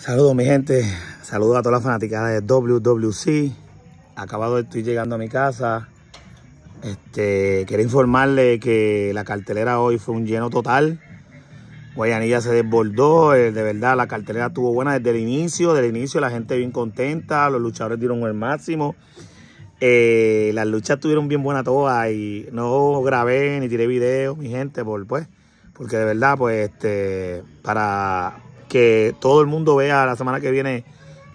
Saludos mi gente, saludos a todas las fanáticas de WWC. Acabado de estoy llegando a mi casa. Este, quería informarle que la cartelera hoy fue un lleno total. Guayanilla se desbordó, eh, de verdad la cartelera estuvo buena desde el inicio, desde el inicio la gente bien contenta, los luchadores dieron el máximo. Eh, las luchas estuvieron bien buenas todas y no grabé ni tiré video, mi gente, pues, porque de verdad, pues, este, para, que todo el mundo vea la semana que viene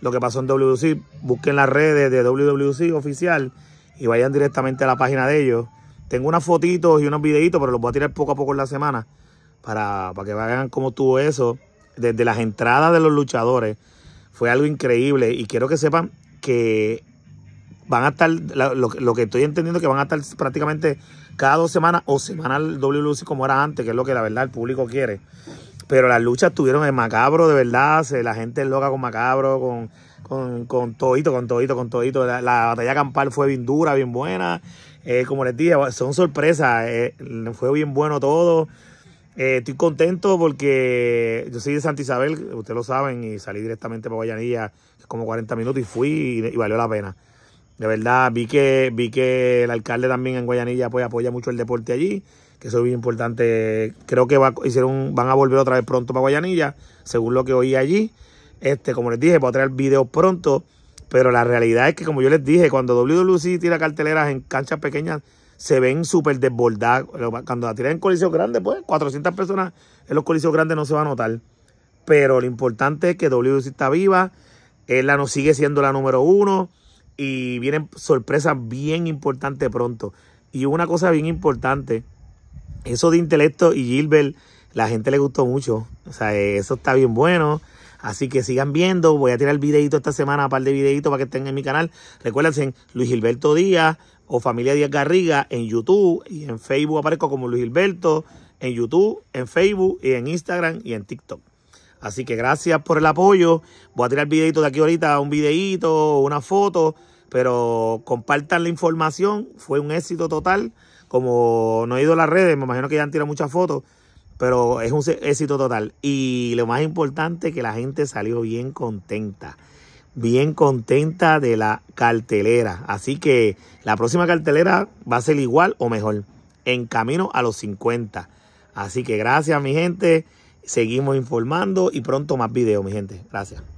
lo que pasó en WC. Busquen las redes de WWC oficial y vayan directamente a la página de ellos. Tengo unas fotitos y unos videitos, pero los voy a tirar poco a poco en la semana para, para que vean cómo estuvo eso. Desde las entradas de los luchadores fue algo increíble y quiero que sepan que van a estar, lo, que estoy entendiendo que van a estar prácticamente cada dos semanas o semanal WWC como era antes, que es lo que la verdad el público quiere. Pero las luchas tuvieron el macabro, de verdad. La gente loca con macabro, con, con, con todito, con todito, con todito. La, batalla campal fue bien dura, bien buena. Eh, como les dije, son sorpresas. Eh, fue bien bueno todo. Eh, estoy contento porque yo soy de Santa Isabel, ustedes lo saben, y salí directamente para Guayanilla como 40 minutos y fui y valió la pena. De verdad, vi que, vi que el alcalde también en Guayanilla pues, apoya mucho el deporte allí, que eso es bien importante. Creo que va, hicieron, van a volver otra vez pronto para Guayanilla, según lo que oí allí. Este, como les dije, voy a traer videos pronto, pero la realidad es que, como yo les dije, cuando Lucy tira carteleras en canchas pequeñas, se ven súper desbordadas. Cuando la tiran en coliseos grandes, pues 400 personas en los coliseos grandes no se va a notar. Pero lo importante es que Lucy está viva, él no sigue siendo la número uno y vienen sorpresas bien importantes pronto. Y una cosa bien importante, eso de Intelecto y Gilbert, la gente le gustó mucho. O sea, eso está bien bueno. Así que sigan viendo. Voy a tirar el videito esta semana, un par de videitos para que estén en mi canal. Recuérdense, Luis Gilberto Díaz o Familia Díaz Garriga en YouTube y en Facebook aparezco como Luis Gilberto. En YouTube, en Facebook y en Instagram y en TikTok. Así que gracias por el apoyo. Voy a tirar videito de aquí ahorita, un videito, una foto, pero compartan la información. Fue un éxito total. Como no he ido a las redes, me imagino que ya han tirado muchas fotos, pero es un éxito total. Y lo más importante, que la gente salió bien contenta bien contenta de la cartelera. Así que la próxima cartelera va a ser igual o mejor. En camino a los 50. Así que gracias mi gente seguimos informando y pronto más videos, mi gente. Gracias.